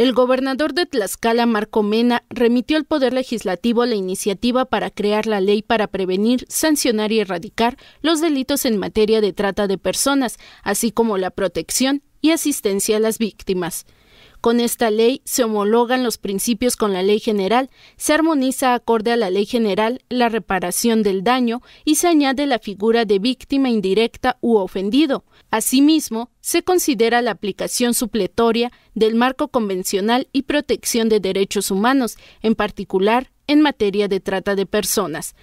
El gobernador de Tlaxcala, Marco Mena, remitió al Poder Legislativo la iniciativa para crear la ley para prevenir, sancionar y erradicar los delitos en materia de trata de personas, así como la protección y asistencia a las víctimas. Con esta ley se homologan los principios con la ley general, se armoniza acorde a la ley general la reparación del daño y se añade la figura de víctima indirecta u ofendido. Asimismo, se considera la aplicación supletoria del marco convencional y protección de derechos humanos, en particular en materia de trata de personas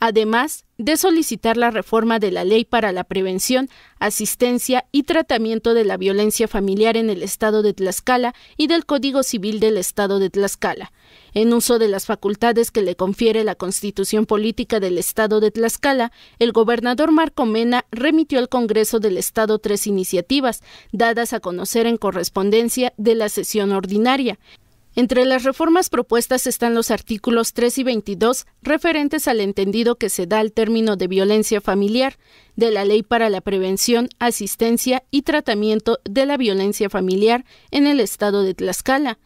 además de solicitar la reforma de la Ley para la Prevención, Asistencia y Tratamiento de la Violencia Familiar en el Estado de Tlaxcala y del Código Civil del Estado de Tlaxcala, en uso de las facultades que le confiere la Constitución Política del Estado de Tlaxcala, el gobernador Marco Mena remitió al Congreso del Estado tres iniciativas, dadas a conocer en correspondencia de la sesión ordinaria, entre las reformas propuestas están los artículos 3 y 22 referentes al entendido que se da al término de violencia familiar de la Ley para la Prevención, Asistencia y Tratamiento de la Violencia Familiar en el Estado de Tlaxcala,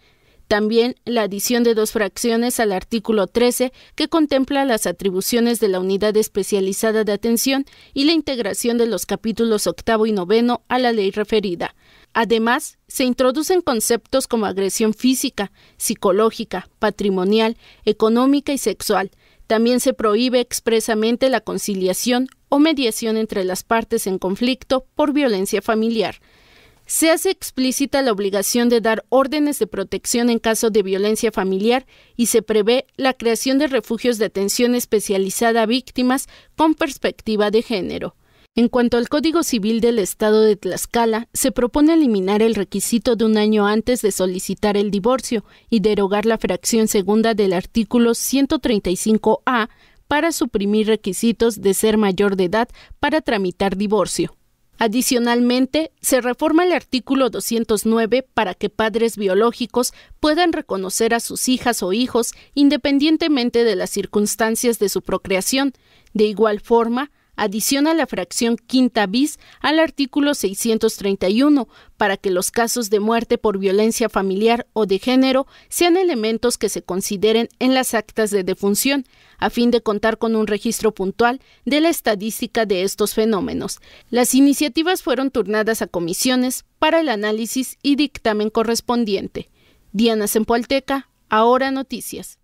también la adición de dos fracciones al artículo 13 que contempla las atribuciones de la Unidad Especializada de Atención y la integración de los capítulos octavo y noveno a la ley referida. Además, se introducen conceptos como agresión física, psicológica, patrimonial, económica y sexual. También se prohíbe expresamente la conciliación o mediación entre las partes en conflicto por violencia familiar. Se hace explícita la obligación de dar órdenes de protección en caso de violencia familiar y se prevé la creación de refugios de atención especializada a víctimas con perspectiva de género. En cuanto al Código Civil del Estado de Tlaxcala, se propone eliminar el requisito de un año antes de solicitar el divorcio y derogar la fracción segunda del artículo 135A para suprimir requisitos de ser mayor de edad para tramitar divorcio. Adicionalmente, se reforma el artículo 209 para que padres biológicos puedan reconocer a sus hijas o hijos independientemente de las circunstancias de su procreación. De igual forma, adiciona la fracción quinta bis al artículo 631 para que los casos de muerte por violencia familiar o de género sean elementos que se consideren en las actas de defunción, a fin de contar con un registro puntual de la estadística de estos fenómenos. Las iniciativas fueron turnadas a comisiones para el análisis y dictamen correspondiente. Diana Sempolteca, Ahora Noticias.